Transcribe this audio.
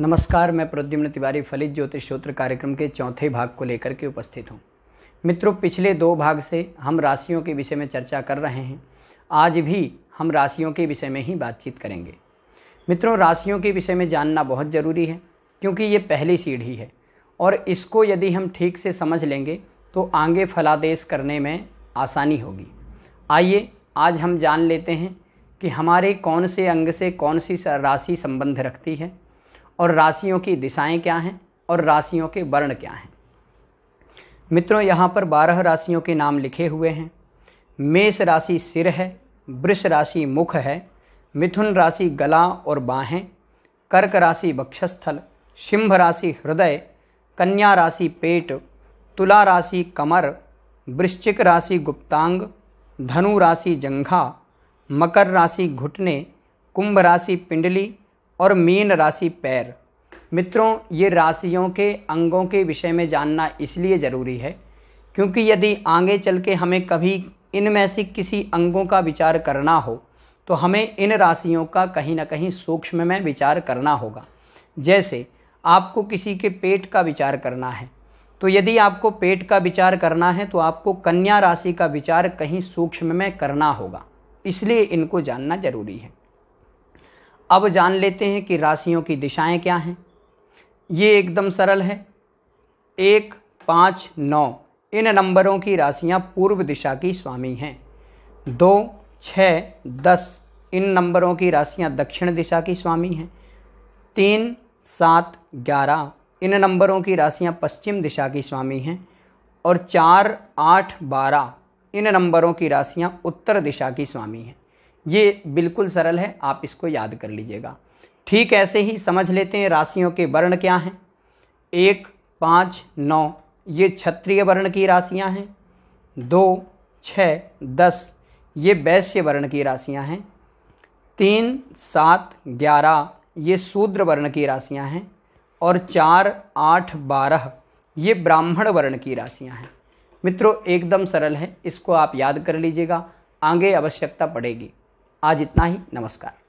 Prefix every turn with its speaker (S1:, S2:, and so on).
S1: नमस्कार मैं प्रद्युम्न तिवारी फलित ज्योतिष सूत्र कार्यक्रम के चौथे भाग को लेकर के उपस्थित हूँ मित्रों पिछले दो भाग से हम राशियों के विषय में चर्चा कर रहे हैं आज भी हम राशियों के विषय में ही बातचीत करेंगे मित्रों राशियों के विषय में जानना बहुत ज़रूरी है क्योंकि ये पहली सीढ़ी है और इसको यदि हम ठीक से समझ लेंगे तो आगे फलादेश करने में आसानी होगी आइए आज हम जान लेते हैं कि हमारे कौन से अंग से कौन सी राशि संबंध रखती है और राशियों की दिशाएं क्या हैं और राशियों के वर्ण क्या हैं मित्रों यहाँ पर बारह राशियों के नाम लिखे हुए हैं मेष राशि सिर है वृष राशि मुख है मिथुन राशि गला और बाहें कर्क राशि वक्षस्थल सिंह राशि हृदय कन्या राशि पेट तुला राशि कमर वृश्चिक राशि गुप्तांग धनु राशि जंघा मकर राशि घुटने कुंभ राशि पिंडली और मीन राशि पैर मित्रों ये राशियों के अंगों के विषय में जानना इसलिए ज़रूरी है क्योंकि यदि आगे चल के हमें कभी इनमें से किसी अंगों का विचार करना हो तो हमें इन राशियों का कहीं ना कहीं सूक्ष्म में विचार करना होगा जैसे आपको किसी के पेट का विचार करना है तो यदि आपको पेट का विचार करना है तो आपको कन्या राशि का विचार कहीं सूक्ष्म में करना होगा इसलिए इनको जानना जरूरी है अब जान लेते हैं कि राशियों की दिशाएं क्या हैं ये एकदम सरल है एक पाँच नौ इन नंबरों की राशियां पूर्व दिशा की स्वामी हैं दो छ दस इन नंबरों की राशियां दक्षिण दिशा की स्वामी हैं तीन सात ग्यारह इन नंबरों की राशियां पश्चिम दिशा की स्वामी हैं और चार आठ बारह इन नंबरों की राशियां उत्तर दिशा की स्वामी हैं ये बिल्कुल सरल है आप इसको याद कर लीजिएगा ठीक ऐसे ही समझ लेते हैं राशियों के वर्ण क्या हैं एक पाँच नौ ये क्षत्रिय वर्ण की राशियां हैं दो छ दस ये वैश्य वर्ण की राशियां हैं तीन सात ग्यारह ये शूद्र वर्ण की राशियां हैं और चार आठ बारह ये ब्राह्मण वर्ण की राशियां हैं मित्रों एकदम सरल है इसको आप याद कर लीजिएगा आगे आवश्यकता पड़ेगी आज इतना ही नमस्कार